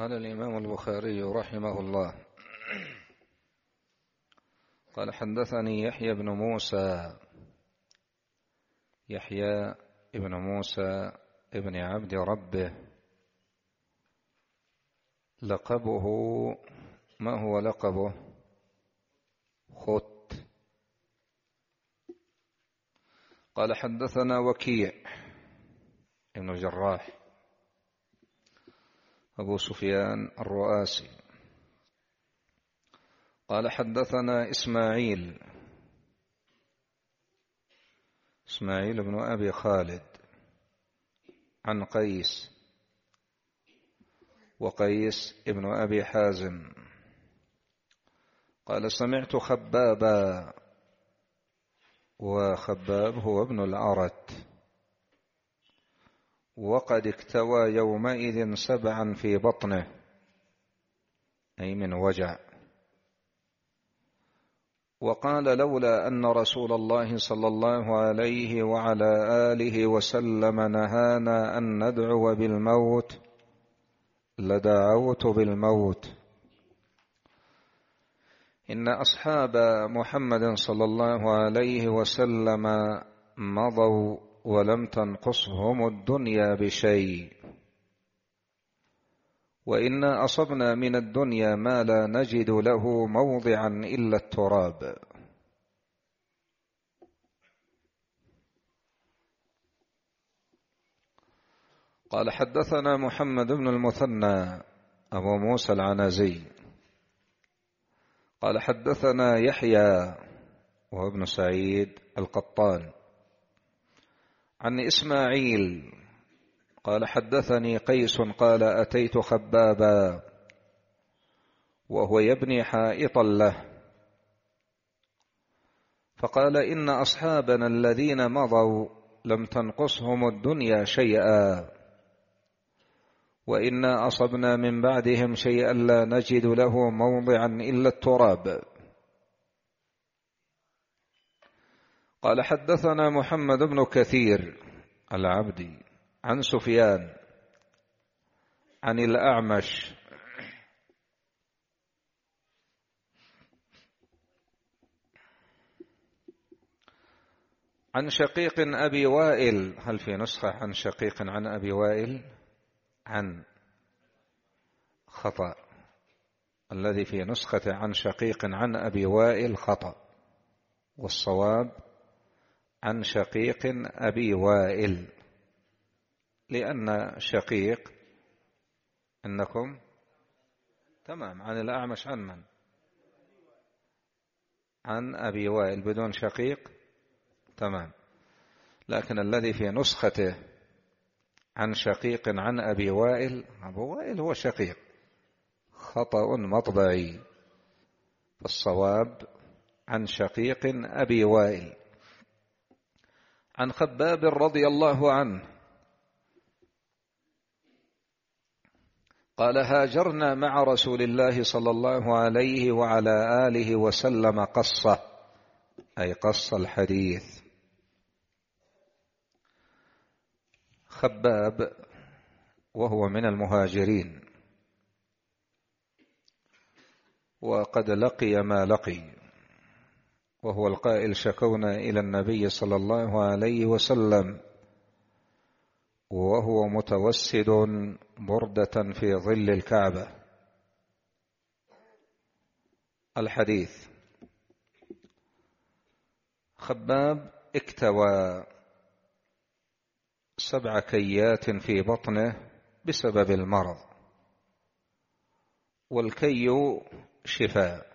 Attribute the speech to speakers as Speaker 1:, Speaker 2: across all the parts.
Speaker 1: قال الإمام البخاري رحمه الله قال حدثني يحيى بن موسى يحيى ابن موسى ابن عبد ربه لقبه ما هو لقبه خط قال حدثنا وكيع ابن جراح أبو سفيان الرؤاسي قال حدثنا إسماعيل إسماعيل بن أبي خالد عن قيس وقيس ابن أبي حازم قال سمعت خبابا وخباب هو ابن الأرت وقد اكتوى يومئذ سبعا في بطنه أي من وجع وقال لولا أن رسول الله صلى الله عليه وعلى آله وسلم نهانا أن ندعو بالموت لدعوت بالموت إن أصحاب محمد صلى الله عليه وسلم مضوا ولم تنقصهم الدنيا بشيء وانا اصبنا من الدنيا ما لا نجد له موضعا الا التراب قال حدثنا محمد بن المثنى ابو موسى العنازي قال حدثنا يحيى وابن سعيد القطان عن إسماعيل قال حدثني قيس قال أتيت خبابا وهو يبني حائطا له فقال إن أصحابنا الذين مضوا لم تنقصهم الدنيا شيئا وإنا أصبنا من بعدهم شيئا لا نجد له موضعا إلا التراب قال حدثنا محمد بن كثير العبدي عن سفيان عن الأعمش عن شقيق أبي وائل هل في نسخة عن شقيق عن أبي وائل عن خطأ الذي في نسخة عن شقيق عن أبي وائل خطأ والصواب عن شقيق أبي وائل لأن شقيق أنكم تمام عن الأعمش عن من عن أبي وائل بدون شقيق تمام لكن الذي في نسخته عن شقيق عن أبي وائل أبو وائل هو شقيق خطأ مطبعي فالصواب عن شقيق أبي وائل عن خباب رضي الله عنه قال هاجرنا مع رسول الله صلى الله عليه وعلى آله وسلم قصة أي قص الحديث خباب وهو من المهاجرين وقد لقي ما لقي وهو القائل شكونا إلى النبي صلى الله عليه وسلم وهو متوسد بردة في ظل الكعبة الحديث خباب اكتوى سبع كيات في بطنه بسبب المرض والكي شفاء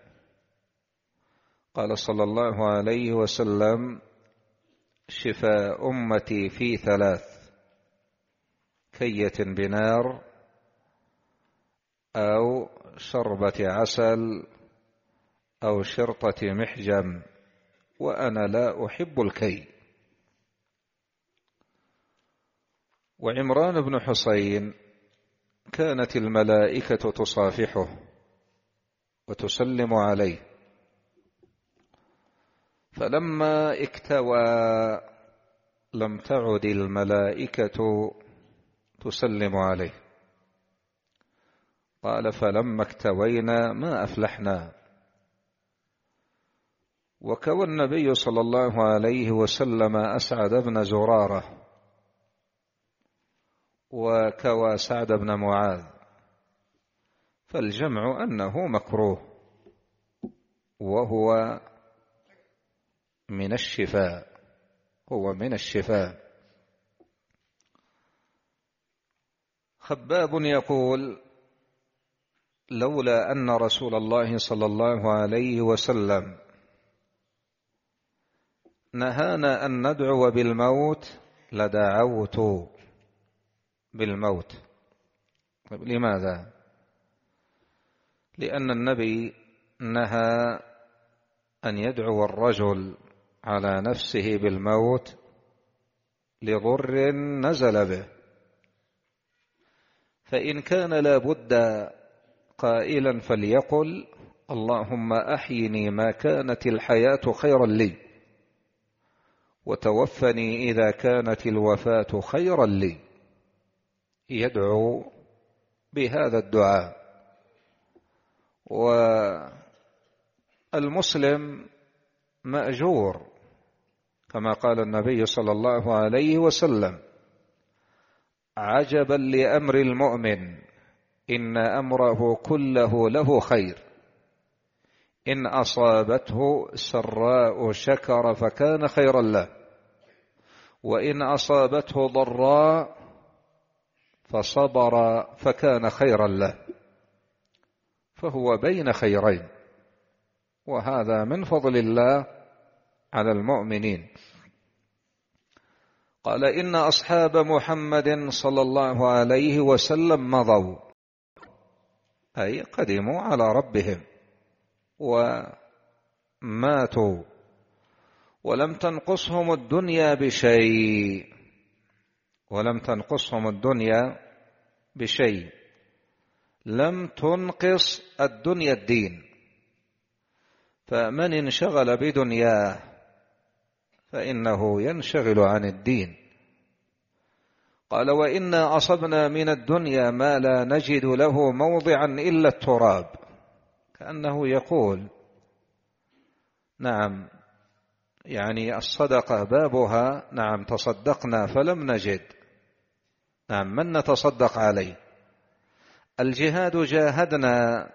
Speaker 1: قال صلى الله عليه وسلم شفاء أمتي في ثلاث كية بنار أو شربة عسل أو شرطة محجم وأنا لا أحب الكي وعمران بن حسين كانت الملائكة تصافحه وتسلم عليه فلما اكتوى لم تعد الملائكة تسلم عليه قال فلما اكتوينا ما أفلحنا وكوى النبي صلى الله عليه وسلم أسعد بن زرارة وكوى سعد بن معاذ فالجمع أنه مكروه وهو من الشفاء هو من الشفاء خباب يقول لولا أن رسول الله صلى الله عليه وسلم نهانا أن ندعو بالموت لدعوت بالموت طيب، لماذا؟ لأن النبي نهى أن يدعو الرجل على نفسه بالموت لضر نزل به فإن كان لا بد قائلا فليقل اللهم أحيني ما كانت الحياة خيرا لي وتوفني إذا كانت الوفاة خيرا لي يدعو بهذا الدعاء والمسلم مأجور كما قال النبي صلى الله عليه وسلم عجبا لأمر المؤمن إن أمره كله له خير إن أصابته سراء شكر فكان خيرا له وإن أصابته ضراء فصبر فكان خيرا له فهو بين خيرين وهذا من فضل الله على المؤمنين قال إن أصحاب محمد صلى الله عليه وسلم مضوا أي قدموا على ربهم وماتوا ولم تنقصهم الدنيا بشيء ولم تنقصهم الدنيا بشيء لم تنقص الدنيا الدين فمن انشغل بدنياه فإنه ينشغل عن الدين قال وإنا أصبنا من الدنيا ما لا نجد له موضعا إلا التراب كأنه يقول نعم يعني الصدقة بابها نعم تصدقنا فلم نجد نعم من نتصدق عليه الجهاد جاهدنا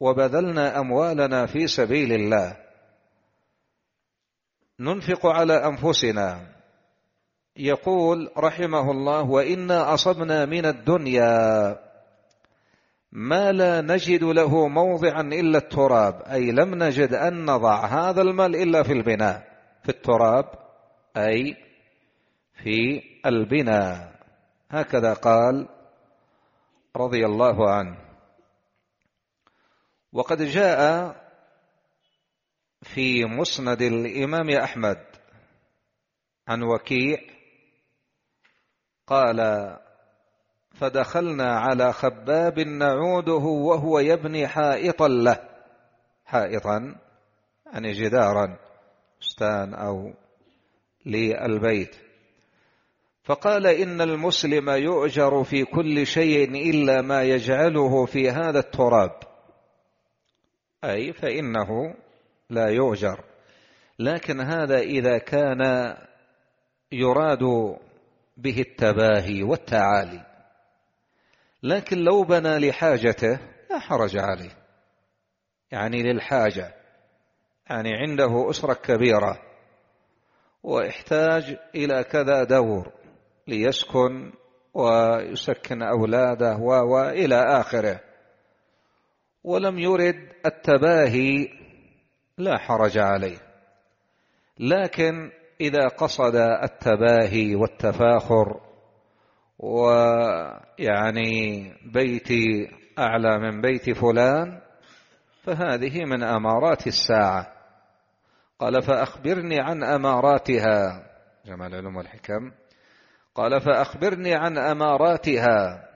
Speaker 1: وبذلنا أموالنا في سبيل الله ننفق على أنفسنا يقول رحمه الله وإنا أصبنا من الدنيا ما لا نجد له موضعا إلا التراب أي لم نجد أن نضع هذا المال إلا في البناء في التراب أي في البناء هكذا قال رضي الله عنه وقد جاء في مسند الإمام أحمد عن وكيع قال فدخلنا على خباب نعوده وهو يبني حائطا له حائطا يعني جدارا بستان أو للبيت فقال إن المسلم يؤجر في كل شيء إلا ما يجعله في هذا التراب أي فإنه لا يؤجر لكن هذا إذا كان يراد به التباهي والتعالي لكن لو بنى لحاجته لا حرج عليه يعني للحاجة يعني عنده أسرة كبيرة ويحتاج إلى كذا دور ليسكن ويسكن أولاده وإلى آخره ولم يرد التباهي لا حرج عليه لكن إذا قصد التباهي والتفاخر ويعني بيتي أعلى من بيت فلان فهذه من أمارات الساعة قال فأخبرني عن أماراتها جمال العلوم والحكم قال فأخبرني عن أماراتها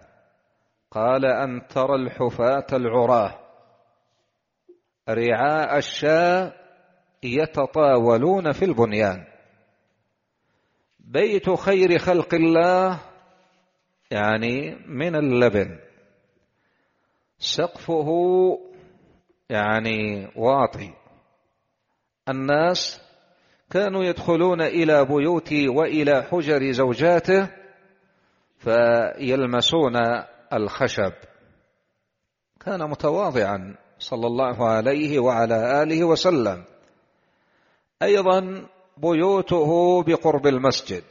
Speaker 1: قال أن ترى الحفاة العراه رعاء الشاء يتطاولون في البنيان بيت خير خلق الله يعني من اللبن سقفه يعني واطي الناس كانوا يدخلون إلى بيوت وإلى حجر زوجاته فيلمسون الخشب كان متواضعا صلى الله عليه وعلى آله وسلم أيضا بيوته بقرب المسجد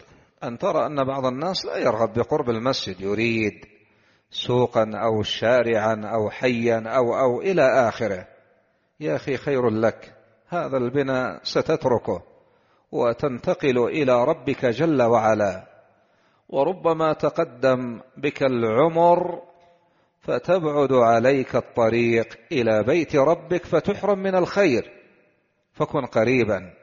Speaker 1: أن ترى أن بعض الناس لا يرغب بقرب المسجد يريد سوقا أو شارعا أو حيا أو أو إلى آخره يا أخي خير لك هذا البناء ستتركه وتنتقل إلى ربك جل وعلا وربما تقدم بك العمر فتبعد عليك الطريق إلى بيت ربك فتحرم من الخير فكن قريبا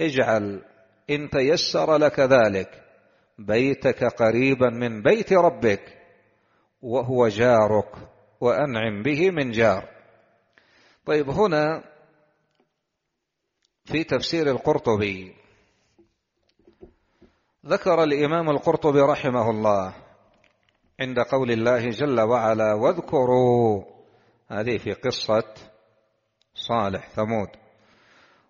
Speaker 1: اجعل إن تيسر لك ذلك بيتك قريبا من بيت ربك وهو جارك وأنعم به من جار طيب هنا في تفسير القرطبي ذكر الإمام القرطبي رحمه الله عند قول الله جل وعلا واذكروا هذه في قصة صالح ثمود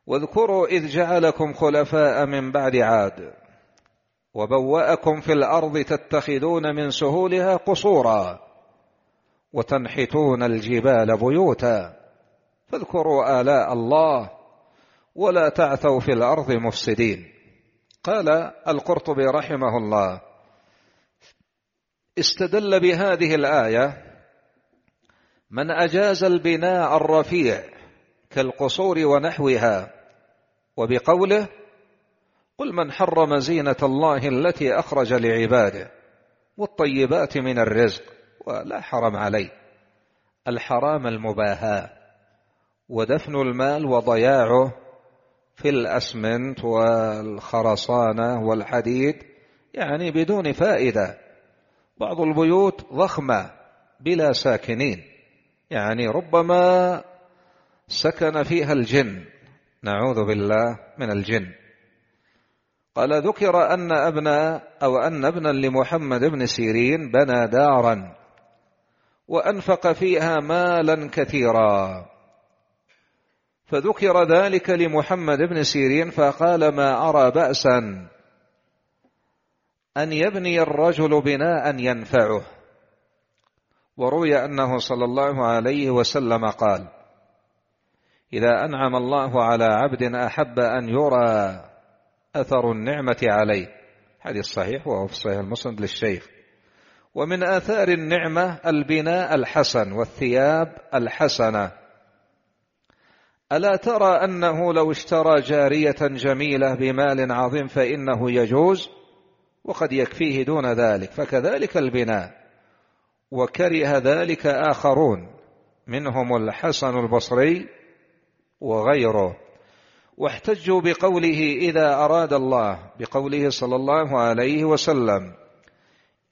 Speaker 1: واذكروا إذ جعلكم خلفاء من بعد عاد وبوأكم في الأرض تتخذون من سهولها قصورا وتنحتون الجبال بيوتا فاذكروا آلاء الله ولا تعثوا في الأرض مفسدين قال القرطبي رحمه الله استدل بهذه الآية من أجاز البناء الرفيع كالقصور ونحوها وبقوله قل من حرم زينة الله التي أخرج لعباده والطيبات من الرزق ولا حرم عليه الحرام المباهاة ودفن المال وضياعه في الأسمنت والخرصانه والحديد يعني بدون فائدة بعض البيوت ضخمة بلا ساكنين يعني ربما سكن فيها الجن نعوذ بالله من الجن قال ذكر أن أبنا أو أن ابنا لمحمد بن سيرين بنى دارا وأنفق فيها مالا كثيرا فذكر ذلك لمحمد بن سيرين فقال ما أرى بأسا أن يبني الرجل بناء ينفعه وروي أنه صلى الله عليه وسلم قال إذا أنعم الله على عبد أحب أن يرى أثر النعمة عليه حديث صحيح وهو في صحيح المسند للشيخ ومن آثار النعمة البناء الحسن والثياب الحسنة ألا ترى أنه لو اشترى جارية جميلة بمال عظيم فإنه يجوز وقد يكفيه دون ذلك فكذلك البناء وكره ذلك آخرون منهم الحسن البصري وغيره واحتجوا بقوله إذا أراد الله بقوله صلى الله عليه وسلم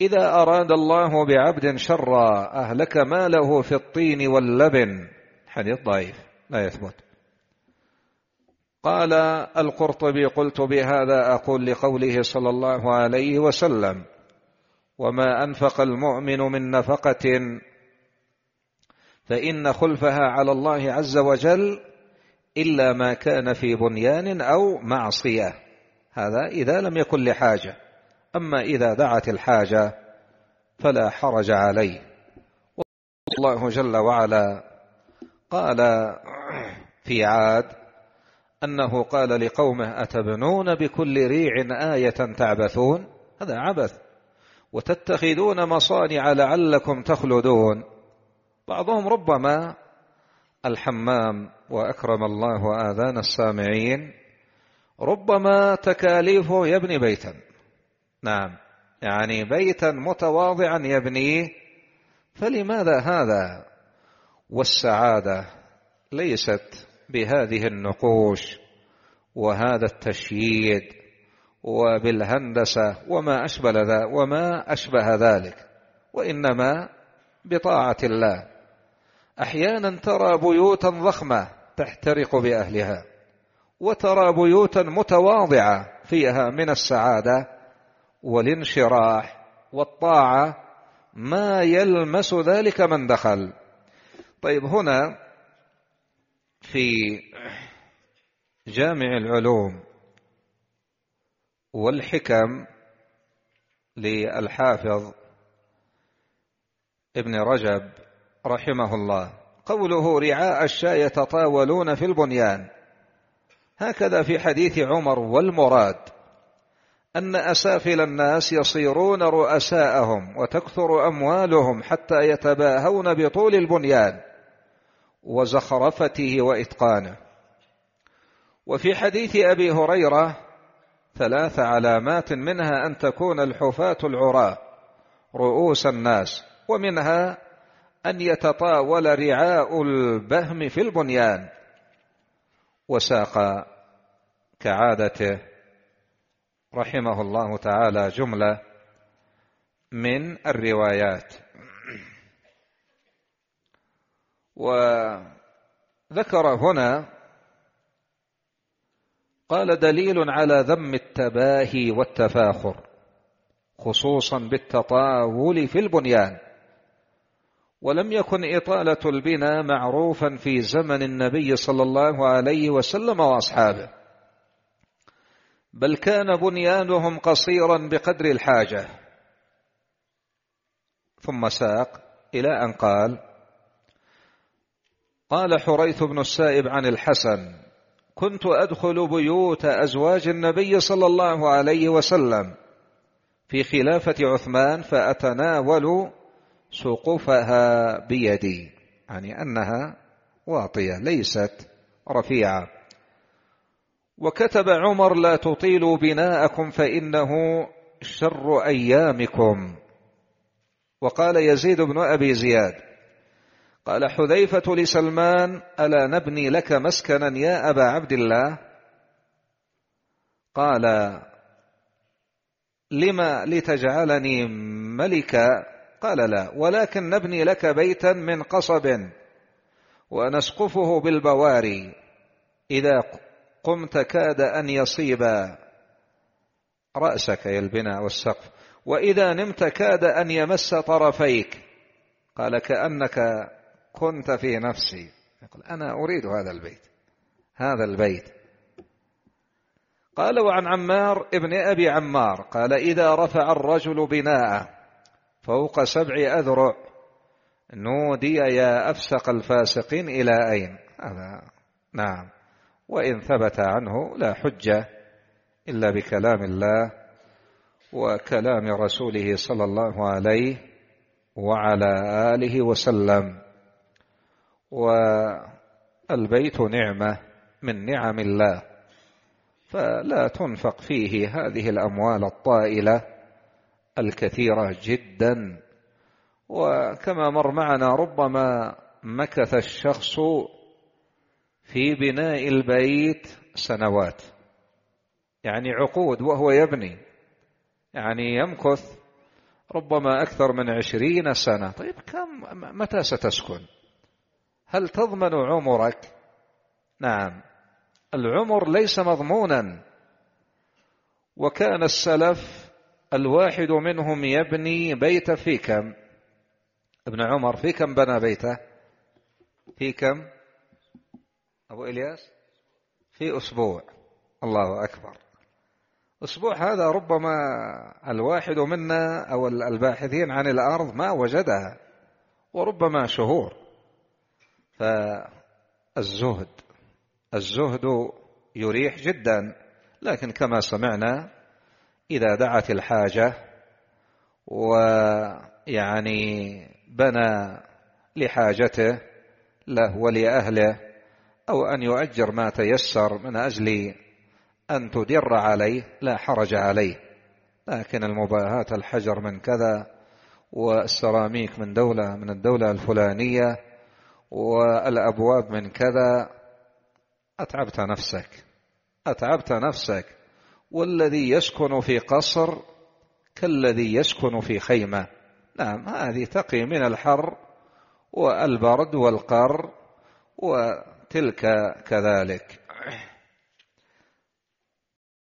Speaker 1: إذا أراد الله بعبد شرا أهلك ماله في الطين واللبن حديث ضعيف لا يثبت قال القرطبي قلت بهذا أقول لقوله صلى الله عليه وسلم وما أنفق المؤمن من نفقة فإن خلفها على الله عز وجل إلا ما كان في بنيان أو معصية هذا إذا لم يكن لحاجة أما إذا دعت الحاجة فلا حرج عليه الله جل وعلا قال في عاد أنه قال لقومه أتبنون بكل ريع آية تعبثون هذا عبث وتتخذون مصانع لعلكم تخلدون بعضهم ربما الحمام وأكرم الله آذان السامعين ربما تكاليفه يبني بيتا نعم يعني بيتا متواضعا يبنيه فلماذا هذا والسعادة ليست بهذه النقوش وهذا التشييد وبالهندسة وما أشبه ذا وما أشبه ذلك وإنما بطاعة الله أحيانا ترى بيوتا ضخمة تحترق بأهلها وترى بيوتا متواضعة فيها من السعادة والانشراح والطاعة ما يلمس ذلك من دخل طيب هنا في جامع العلوم والحكم للحافظ ابن رجب رحمه الله قوله رعاء الشاة يتطاولون في البنيان هكذا في حديث عمر والمراد أن أسافل الناس يصيرون رؤساءهم وتكثر أموالهم حتى يتباهون بطول البنيان وزخرفته وإتقانه وفي حديث أبي هريرة ثلاث علامات منها أن تكون الحفاة العراة رؤوس الناس ومنها أن يتطاول رعاء البهم في البنيان وساق كعادته رحمه الله تعالى جملة من الروايات وذكر هنا قال دليل على ذم التباهي والتفاخر خصوصا بالتطاول في البنيان ولم يكن إطالة البناء معروفا في زمن النبي صلى الله عليه وسلم وأصحابه بل كان بنيانهم قصيرا بقدر الحاجة ثم ساق إلى أن قال قال حريث بن السائب عن الحسن كنت أدخل بيوت أزواج النبي صلى الله عليه وسلم في خلافة عثمان فأتناول سقفها بيدي يعني أنها واطية ليست رفيعة وكتب عمر لا تطيلوا بناءكم فإنه شر أيامكم وقال يزيد بن أبي زياد قال حذيفة لسلمان ألا نبني لك مسكنا يا أبا عبد الله قال لما لتجعلني ملكا قال لا ولكن نبني لك بيتا من قصب ونسقفه بالبواري إذا قمت كاد أن يصيب رأسك يا البناء والسقف وإذا نمت كاد أن يمس طرفيك قال كأنك كنت في نفسي يقول أنا أريد هذا البيت هذا البيت قال وعن عمار ابن أبي عمار قال إذا رفع الرجل بناء فوق سبع أذرع نودي يا أفسق الفاسقين إلى أين هذا نعم وإن ثبت عنه لا حجة إلا بكلام الله وكلام رسوله صلى الله عليه وعلى آله وسلم والبيت نعمة من نعم الله فلا تنفق فيه هذه الأموال الطائلة الكثيرة جدا وكما مر معنا ربما مكث الشخص في بناء البيت سنوات يعني عقود وهو يبني يعني يمكث ربما أكثر من عشرين سنة طيب كم متى ستسكن هل تضمن عمرك نعم العمر ليس مضمونا وكان السلف الواحد منهم يبني بيت في كم ابن عمر في كم بنى بيته في كم أبو إلياس في أسبوع الله أكبر أسبوع هذا ربما الواحد منا أو الباحثين عن الأرض ما وجدها وربما شهور فالزهد الزهد يريح جدا لكن كما سمعنا إذا دعت الحاجة ويعني بنى لحاجته له ولأهله أو أن يؤجر ما تيسر من أجل أن تدر عليه لا حرج عليه لكن المباهاة الحجر من كذا والسراميك من دولة من الدولة الفلانية والأبواب من كذا أتعبت نفسك أتعبت نفسك والذي يسكن في قصر كالذي يسكن في خيمة نعم هذه تقي من الحر والبرد والقر وتلك كذلك